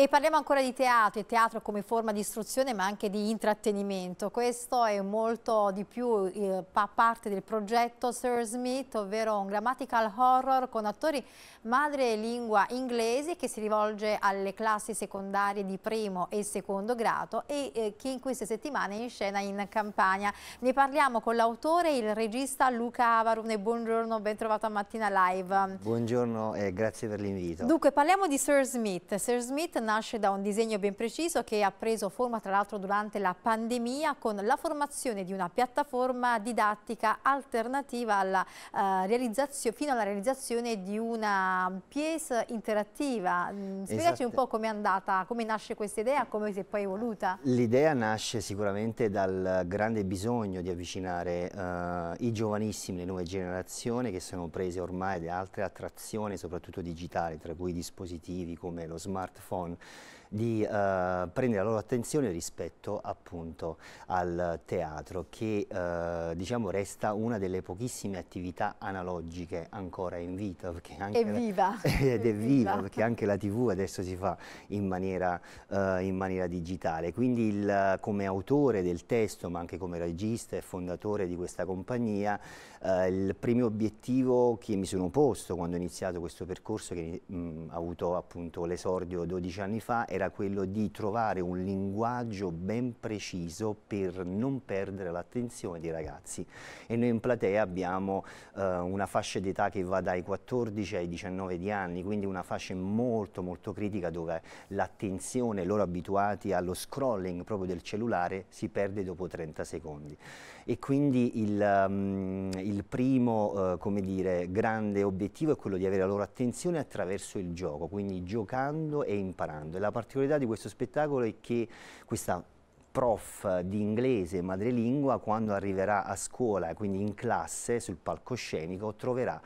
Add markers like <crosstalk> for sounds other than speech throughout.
E parliamo ancora di teatro, e teatro come forma di istruzione ma anche di intrattenimento. Questo è molto di più eh, parte del progetto Sir Smith, ovvero un grammatical horror con attori madrelingua e inglesi che si rivolge alle classi secondarie di primo e secondo grado e eh, che in queste settimane è in scena in Campania. Ne parliamo con l'autore e il regista Luca Avarone. Buongiorno, ben trovato a Mattina Live. Buongiorno e grazie per l'invito. Dunque parliamo di Sir Smith. Sir Smith nasce da un disegno ben preciso che ha preso forma tra l'altro durante la pandemia con la formazione di una piattaforma didattica alternativa alla, eh, fino alla realizzazione di una pièce interattiva. Mm, spiegaci esatto. un po' come è andata, come nasce questa idea, come si è poi evoluta. L'idea nasce sicuramente dal grande bisogno di avvicinare eh, i giovanissimi, le nuove generazioni che sono prese ormai da altre attrazioni, soprattutto digitali, tra cui dispositivi come lo smartphone di eh, prendere la loro attenzione rispetto appunto al teatro che eh, diciamo resta una delle pochissime attività analogiche ancora in vita perché anche evviva la, <laughs> ed è viva perché anche la tv adesso si fa in maniera, eh, in maniera digitale quindi il, come autore del testo ma anche come regista e fondatore di questa compagnia eh, il primo obiettivo che mi sono posto quando ho iniziato questo percorso che mh, mm, ha avuto appunto l'esordio 12 anni anni fa era quello di trovare un linguaggio ben preciso per non perdere l'attenzione dei ragazzi e noi in platea abbiamo eh, una fascia d'età che va dai 14 ai 19 anni, quindi una fascia molto molto critica dove l'attenzione, loro abituati allo scrolling proprio del cellulare, si perde dopo 30 secondi e quindi il, um, il primo uh, come dire, grande obiettivo è quello di avere la loro attenzione attraverso il gioco, quindi giocando e imparando. E la particolarità di questo spettacolo è che questa prof di inglese madrelingua quando arriverà a scuola, quindi in classe, sul palcoscenico, troverà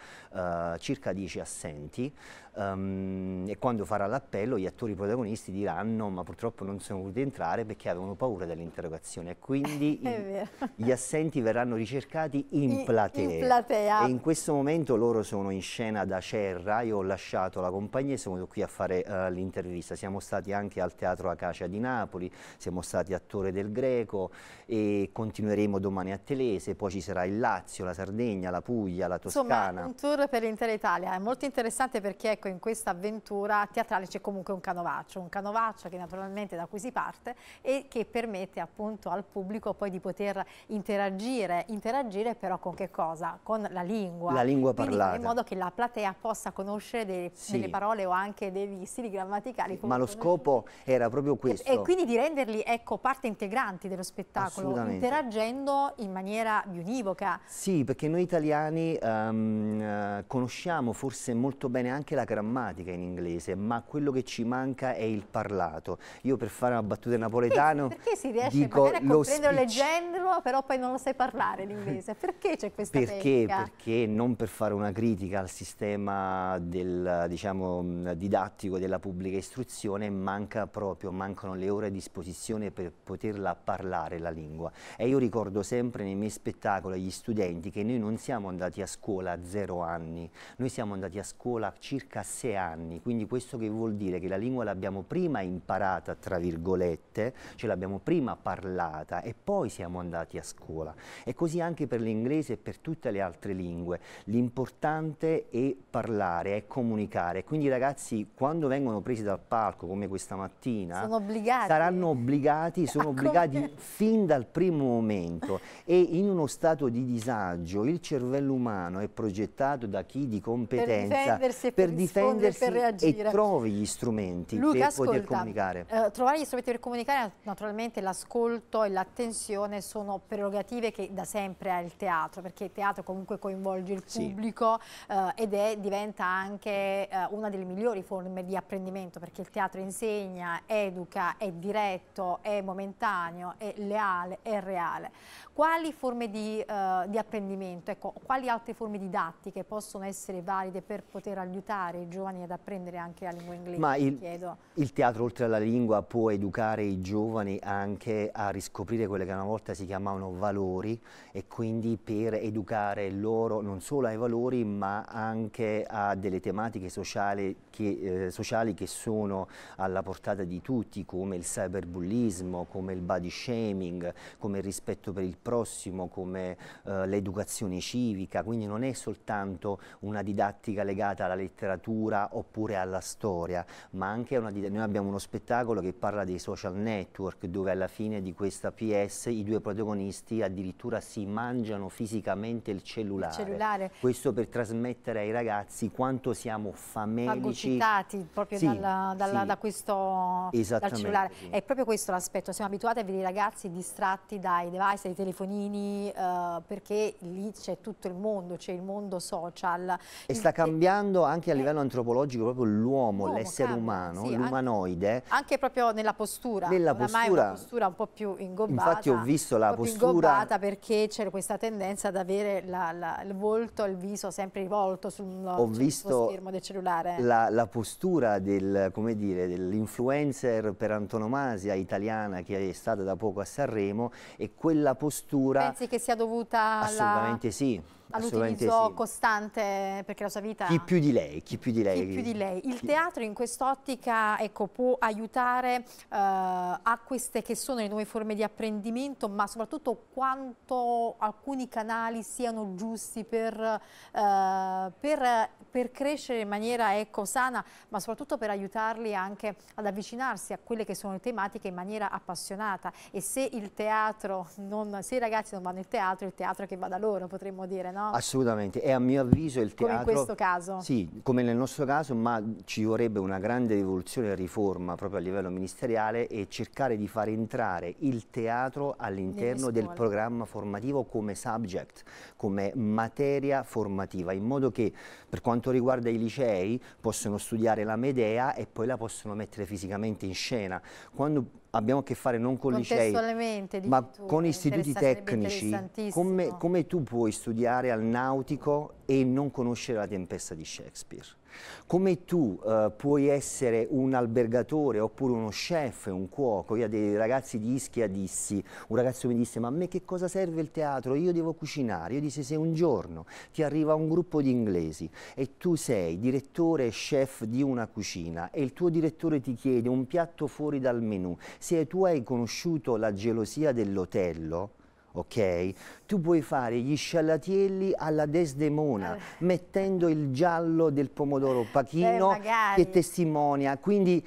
eh, circa 10 assenti um, e quando farà l'appello gli attori protagonisti diranno ma purtroppo non sono voluti entrare perché avevano paura dell'interrogazione e quindi <laughs> i, gli assenti verranno ricercati in platea. in platea. E in questo momento loro sono in scena da Cerra, io ho lasciato la compagnia e sono venuto qui a fare uh, l'intervista. Siamo stati anche al Teatro Acacia di Napoli, siamo stati attore del Greco e continueremo domani a Telese, poi ci sarà il Lazio, la Sardegna, la Puglia, la Toscana. Insomma, un tour per l'intera Italia. È molto interessante perché è ecco, in questa avventura teatrale c'è comunque un canovaccio, un canovaccio che naturalmente da cui si parte e che permette appunto al pubblico poi di poter interagire, interagire però con che cosa? Con la lingua. La lingua Quindi parlata. in modo che la platea possa conoscere dei, sì. delle parole o anche dei stili grammaticali. Sì, ma lo scopo era proprio questo. E, e, quindi di renderli ecco, parte integranti dello spettacolo, interagendo in maniera bionivoca. Sì, perché noi italiani um, conosciamo forse molto bene anche la grammatica in inglese, ma quello che ci manca è il parlato. Io per fare una battuta napoletano perché, perché si riesce dico magari a comprendere leggendolo, però poi non lo sai parlare l'inglese? Perché c'è questa perché, pecca? Perché non per fare una critica al sistema del, diciamo, didattico della pubblica istruzione, manca proprio, mancano le ore a disposizione per poterla parlare la lingua. E io ricordo sempre nei miei spettacoli agli studenti che noi non siamo andati a scuola a zero anni, noi siamo andati a scuola circa a sei anni, quindi questo che vuol dire che la lingua l'abbiamo prima imparata, tra virgolette, ce l'abbiamo prima parlata e poi siamo andati a scuola. E così anche per l'inglese e per tutte le altre lingue. L'importante è parlare, è comunicare. Quindi i ragazzi quando vengono presi dal palco, come questa mattina, obbligati. saranno obbligati, sono <laughs> obbligati fin dal primo momento. e in uno stato di disagio il cervello umano è progettato da chi di competenza per difendersi, per difendersi, difendersi e trovi gli strumenti Luca, per ascolta, poter comunicare. Eh, trovare gli strumenti per comunicare, naturalmente l'ascolto e l'attenzione sono prerogative che da sempre ha il teatro, perché il teatro comunque coinvolge il pubblico sì. eh, ed è, diventa anche eh, una delle migliori forme di apprendimento, perché il teatro insegna, educa, è diretto, è momentaneo, è leale, è reale. Quali forme di, eh, di apprendimento, ecco, quali altre forme didattiche possono essere valide per poter aiutare i giovani ad apprendere anche la lingua inglese? Ma il, il, teatro oltre alla lingua può educare i giovani anche a riscoprire quelle che una volta si chiamavano valori e quindi per educare loro non solo ai valori ma anche a delle tematiche sociali che, eh, sociali che sono alla portata di tutti come il cyberbullismo, come il body shaming, come il rispetto per il prossimo, come eh, l'educazione civica, quindi non è soltanto una didattica legata alla letteratura cultura oppure alla storia, ma anche una, noi abbiamo uno spettacolo che parla dei social network dove alla fine di questa PS i due protagonisti addirittura si mangiano fisicamente il cellulare. Il cellulare. Questo per trasmettere ai ragazzi quanto siamo famelici. Fagocitati proprio sì, dalla, dalla, sì. da questo dal cellulare. È proprio questo l'aspetto, siamo abituati a vedere i ragazzi distratti dai device, dai telefonini, eh, perché lì c'è tutto il mondo, c'è il mondo social. E sta cambiando anche a eh. livello antropologico proprio l'uomo, l'essere umano, sì, l'umanoide. Anche, proprio nella postura, nella postura, una postura un po' più ingombrata. Infatti ho visto la postura... ingombrata perché c'era questa tendenza ad avere la, la, il volto, il viso sempre rivolto sul, ho sul visto schermo del cellulare. La, la postura dell'influencer per antonomasia italiana che è stata da poco a Sanremo e quella postura... Pensi che sia dovuta Assolutamente alla... sì all'utilizzo sì. costante perché la sua vita... Chi più di lei, chi più di lei. Chi più di lei. Il chi... teatro in quest'ottica ecco, può aiutare eh, a queste che sono le nuove forme di apprendimento ma soprattutto quanto alcuni canali siano giusti per, eh, per, per crescere in maniera ecco, sana ma soprattutto per aiutarli anche ad avvicinarsi a quelle che sono le tematiche in maniera appassionata e se il teatro, non, se i ragazzi non vanno in teatro, il teatro che va da loro potremmo dire, no? no? Assolutamente, e a mio avviso il teatro... Come in questo caso? Sì, come nel nostro caso, ma ci vorrebbe una grande rivoluzione e riforma proprio a livello ministeriale e cercare di far entrare il teatro all'interno del programma formativo come subject, come materia formativa, in modo che per quanto riguarda i licei possono studiare la Medea e poi la possono mettere fisicamente in scena. Quando abbiamo a che fare non con licei, ma tu, con istituti tecnici, come, come tu puoi studiare al nautico e non conoscere la tempesta di Shakespeare? Come tu eh, puoi essere un albergatore oppure uno chef, un cuoco, io a dei ragazzi di Ischia dissi, un ragazzo mi disse ma a me che cosa serve il teatro? Io devo cucinare, io dissi se un giorno ti arriva un gruppo di inglesi e tu sei direttore e chef di una cucina e il tuo direttore ti chiede un piatto fuori dal menù, se tu hai conosciuto la gelosia dell'otello, ok? Tu puoi fare gli scialatielli alla Desdemona, eh. mettendo il giallo del pomodoro pachino eh, che testimonia. Quindi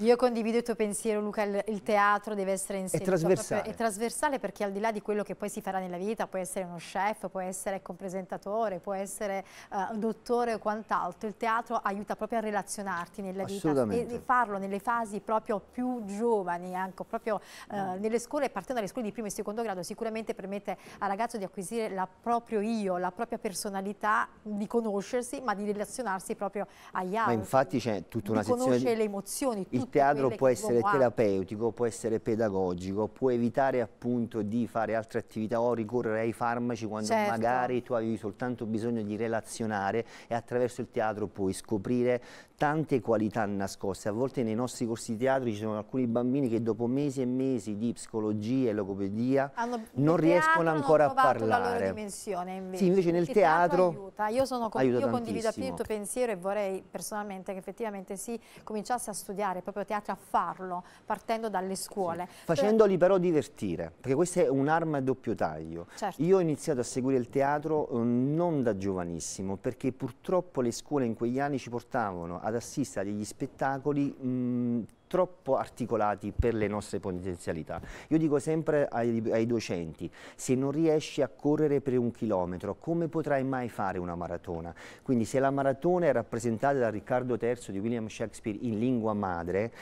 io condivido il tuo pensiero Luca, il, teatro deve essere inserito. È trasversale. Proprio, è trasversale perché al di là di quello che poi si farà nella vita, può essere uno chef, può essere ecco, un compresentatore, può essere uh, dottore o quant'altro, il teatro aiuta proprio a relazionarti nella vita e farlo nelle fasi proprio più giovani, anche ecco, proprio uh, mm. nelle scuole, partendo dalle scuole di primo e secondo grado, sicuramente permette al ragazzo di acquisire la proprio io, la propria personalità, di conoscersi ma di relazionarsi proprio agli altri. Ma infatti c'è tutta una di sezione... Di conoscere le emozioni, il teatro può essere terapeutico, può essere pedagogico, può evitare appunto di fare altre attività o ricorrere ai farmaci quando certo. magari tu avevi soltanto bisogno di relazionare e attraverso il teatro puoi scoprire tante qualità nascoste. A volte nei nostri corsi di teatro ci sono alcuni bambini che dopo mesi e mesi di psicologia e logopedia Hanno, non riescono ancora a parlare. La loro dimensione invece. Sì, invece nel teatro, teatro, aiuta. Io, sono con, aiuta io condivido il tuo pensiero e vorrei personalmente che effettivamente si cominciasse a studiare proprio teatro, a farlo, partendo dalle scuole. Sì. Facendoli però divertire, perché questa è un'arma a doppio taglio. Certo. Io ho iniziato a seguire il teatro eh, non da giovanissimo, perché purtroppo le scuole in quegli anni ci portavano a ad assistere agli spettacoli mh, troppo articolati per le nostre potenzialità. Io dico sempre ai, ai, docenti, se non riesci a correre per un chilometro, come potrai mai fare una maratona? Quindi se la maratona è rappresentata da Riccardo III di William Shakespeare in lingua madre,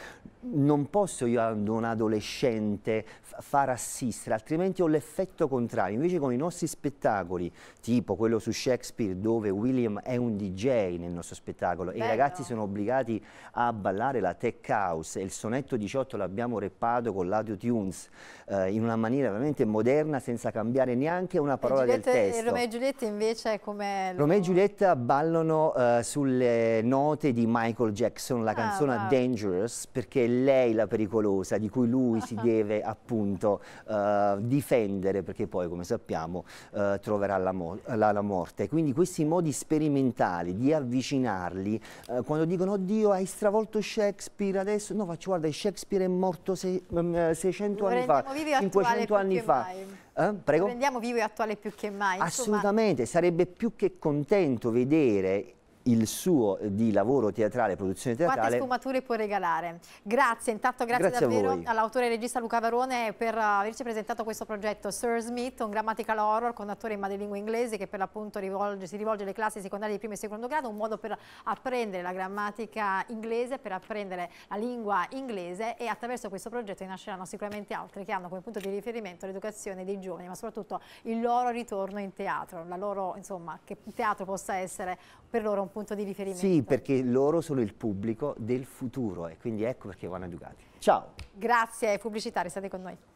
non posso io ad un adolescente far assistere, altrimenti ho l'effetto contrario. Invece con i nostri spettacoli, tipo quello su Shakespeare, dove William è un DJ nel nostro spettacolo Bello. e i ragazzi sono obbligati a ballare la tech house, il sonetto 18 l'abbiamo reppato con l'audio tunes eh, in una maniera veramente moderna senza cambiare neanche una parola del testo. E Romeo e Giulietta invece come... Lo... Romeo e Giulietta ballano eh, sulle note di Michael Jackson la ah, canzone ah, Dangerous perché è lei la pericolosa di cui lui si <laughs> deve appunto eh, difendere perché poi come sappiamo eh, troverà la, mo la, la, morte. Quindi questi modi sperimentali di avvicinarli eh, quando dicono oddio hai stravolto Shakespeare adesso no faccio, guarda, Shakespeare è morto se, 600 mm, eh, Lo anni fa, 500 anni fa. Eh? Prego? Lo rendiamo vivo e attuale più che mai. Assolutamente, sarebbe più che contento vedere il suo di lavoro teatrale, produzione teatrale. Quante sfumature può regalare. Grazie, intanto grazie, grazie davvero all'autore e regista Luca Varone per averci presentato questo progetto Sir Smith, un grammatical horror con attore in madrelingua inglese che per l'appunto si rivolge alle classi secondarie di primo e secondo grado, un modo per apprendere la grammatica inglese, per apprendere la lingua inglese e attraverso questo progetto nasceranno sicuramente altri che hanno come punto di riferimento l'educazione dei giovani, ma soprattutto il loro ritorno in teatro, la loro, insomma, che il teatro possa essere per loro un punto di riferimento. Sì, perché loro sono il pubblico del futuro e quindi ecco perché vanno educati. Ciao. Grazie, pubblicitari, state con noi.